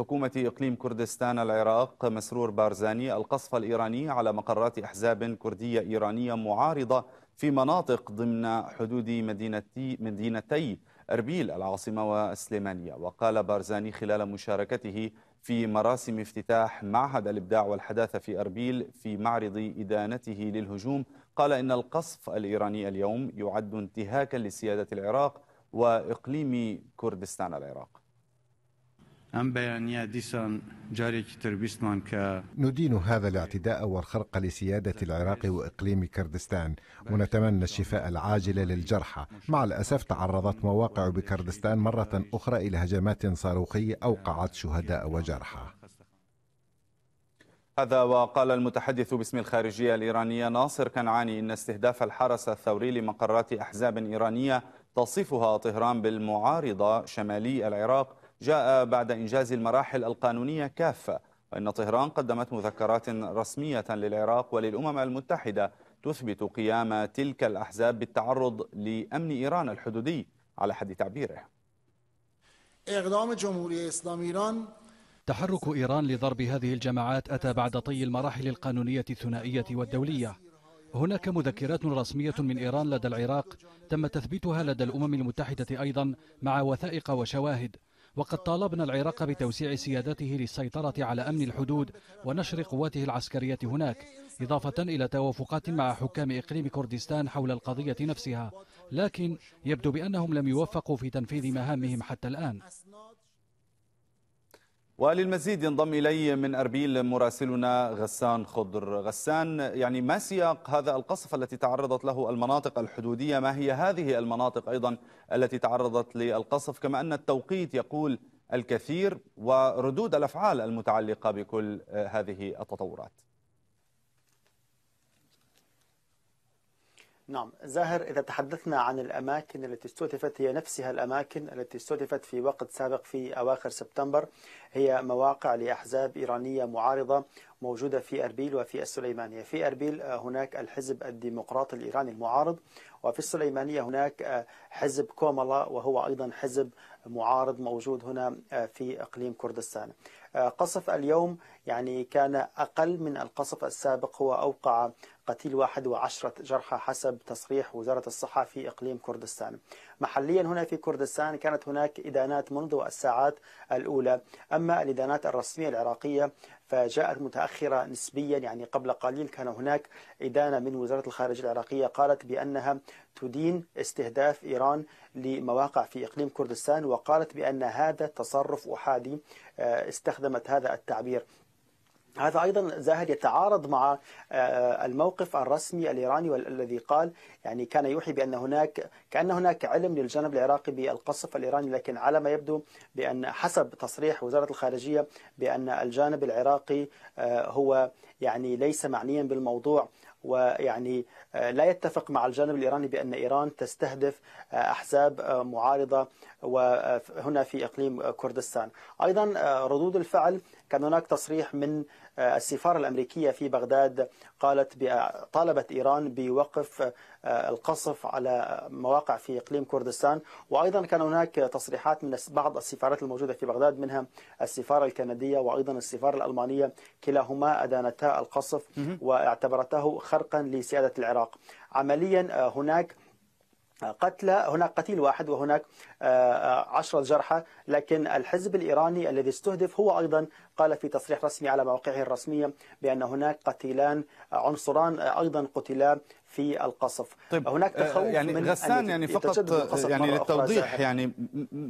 حكومة إقليم كردستان العراق مسرور بارزاني القصف الإيراني على مقرات أحزاب كردية إيرانية معارضة في مناطق ضمن حدود مدينتي, مدينتي أربيل العاصمة والسليمانية وقال بارزاني خلال مشاركته في مراسم افتتاح معهد الإبداع والحداثة في أربيل في معرض إدانته للهجوم قال إن القصف الإيراني اليوم يعد انتهاكا لسيادة العراق وإقليم كردستان العراق ندين هذا الاعتداء والخرق لسيادة العراق وإقليم كردستان ونتمنى الشفاء العاجل للجرحى مع الأسف تعرضت مواقع بكردستان مرة أخرى إلى هجمات صاروخية أوقعت شهداء وجرحى هذا وقال المتحدث باسم الخارجية الإيرانية ناصر كنعاني إن استهداف الحرس الثوري لمقرات أحزاب إيرانية تصفها طهران بالمعارضة شمالي العراق جاء بعد إنجاز المراحل القانونية كافة وإن طهران قدمت مذكرات رسمية للعراق وللأمم المتحدة تثبت قيام تلك الأحزاب بالتعرض لأمن إيران الحدودي على حد تعبيره إقدام جمهورية إسلام إيران تحرك إيران لضرب هذه الجماعات أتى بعد طي المراحل القانونية الثنائية والدولية هناك مذكرات رسمية من إيران لدى العراق تم تثبيتها لدى الأمم المتحدة أيضا مع وثائق وشواهد وقد طالبنا العراق بتوسيع سيادته للسيطرة على أمن الحدود ونشر قواته العسكرية هناك إضافة إلى توافقات مع حكام إقليم كردستان حول القضية نفسها لكن يبدو بأنهم لم يوفقوا في تنفيذ مهامهم حتى الآن وللمزيد ينضم إلي من أربيل مراسلنا غسان خضر غسان يعني ما سياق هذا القصف التي تعرضت له المناطق الحدودية ما هي هذه المناطق أيضا التي تعرضت للقصف كما أن التوقيت يقول الكثير وردود الأفعال المتعلقة بكل هذه التطورات نعم زاهر إذا تحدثنا عن الأماكن التي استهدفت هي نفسها الأماكن التي استهدفت في وقت سابق في أواخر سبتمبر هي مواقع لأحزاب إيرانية معارضة موجودة في أربيل وفي السليمانية في أربيل آه، هناك الحزب الديمقراطي الإيراني المعارض وفي السليمانية هناك آه، حزب كوملا وهو أيضا حزب معارض موجود هنا آه، في إقليم كردستان قصف اليوم يعني كان أقل من القصف السابق هو أوقع قتيل واحد وعشرة جرحى حسب تصريح وزارة الصحة في إقليم كردستان محليا هنا في كردستان كانت هناك إدانات منذ الساعات الأولى أما الإدانات الرسمية العراقية فجاءت متأخرة نسبيا يعني قبل قليل كان هناك إدانة من وزارة الخارجية العراقية قالت بأنها تدين استهداف إيران لمواقع في إقليم كردستان وقالت بأن هذا تصرف أحادي آه، استخدمت هذا التعبير هذا ايضا زاهد يتعارض مع آه، الموقف الرسمي الايراني الذي قال يعني كان يوحي بان هناك كان هناك علم للجانب العراقي بالقصف الايراني لكن على ما يبدو بان حسب تصريح وزاره الخارجيه بان الجانب العراقي آه، هو يعني ليس معنيا بالموضوع ويعني آه، لا يتفق مع الجانب الإيراني بأن إيران تستهدف أحزاب معارضة وهنا في إقليم كردستان أيضا ردود الفعل كان هناك تصريح من آه، السفارة الأمريكية في بغداد قالت طالبت إيران بوقف آه، القصف على مواقع في إقليم كردستان وأيضا كان هناك تصريحات من بعض السفارات الموجودة في بغداد منها السفارة الكندية وأيضا السفارة الألمانية كلاهما أدانتا القصف واعتبرته خرقا لسيادة العراق عمليا آه، هناك قتلى هناك قتيل واحد وهناك آه، آه، عشرة جرحى لكن الحزب الإيراني الذي استهدف هو أيضا قال في تصريح رسمي على مواقعه الرسمية بأن هناك قتيلان عنصران أيضا قتلا في القصف طيب هناك آه، تخوف يعني من غسان يعني فقط يعني للتوضيح يعني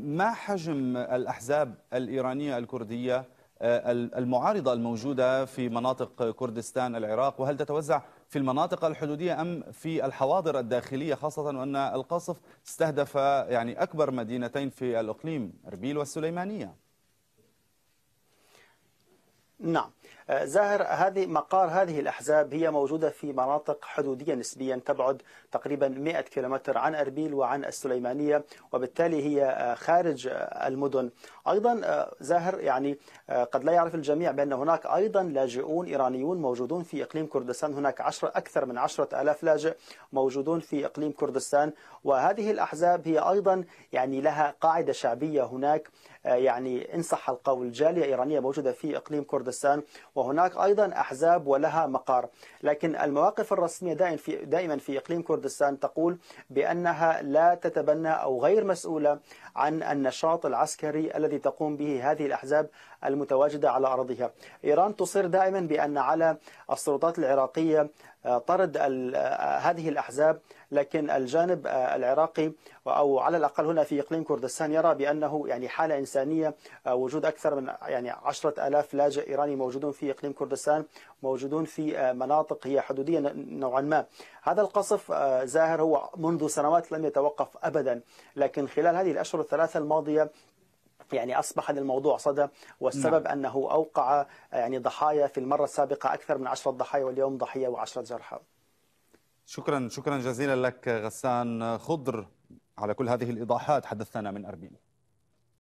ما حجم الأحزاب الإيرانية الكردية المعارضة الموجودة في مناطق كردستان العراق وهل تتوزع في المناطق الحدودية أم في الحواضر الداخلية خاصة وأن القصف استهدف يعني أكبر مدينتين في الأقليم أربيل والسليمانية نعم آه، زاهر هذه مقار هذه الأحزاب هي موجودة في مناطق حدودية نسبيا تبعد تقريبا 100 كيلومتر عن أربيل وعن السليمانية وبالتالي هي آه، خارج آه، المدن أيضا زاهر يعني قد لا يعرف الجميع بأن هناك أيضا لاجئون إيرانيون موجودون في إقليم كردستان هناك عشرة أكثر من عشرة ألاف لاجئ موجودون في إقليم كردستان وهذه الأحزاب هي أيضا يعني لها قاعدة شعبية هناك يعني إن صح القول جالية إيرانية موجودة في إقليم كردستان وهناك أيضا أحزاب ولها مقار لكن المواقف الرسمية دائما في, دائما في إقليم كردستان تقول بأنها لا تتبنى أو غير مسؤولة عن النشاط العسكري الذي تقوم به هذه الأحزاب المتواجدة على أرضها إيران تصر دائما بأن على السلطات العراقية طرد هذه الأحزاب لكن الجانب آه، العراقي أو على الأقل هنا في إقليم كردستان يرى بأنه يعني حالة إنسانية آه، وجود أكثر من يعني عشرة ألاف لاجئ إيراني موجودون في إقليم كردستان موجودون في آه، مناطق هي حدودية نوعا ما هذا القصف زاهر هو منذ سنوات لم يتوقف أبدا لكن خلال هذه الأشهر الثلاثة الماضية يعني أصبح الموضوع صدى والسبب نعم. أنه أوقع آه، يعني ضحايا في المرة السابقة أكثر من عشرة ضحايا واليوم ضحية وعشرة جرحى شكرا شكرا جزيلا لك غسان خضر على كل هذه الإيضاحات حدثنا من أربيل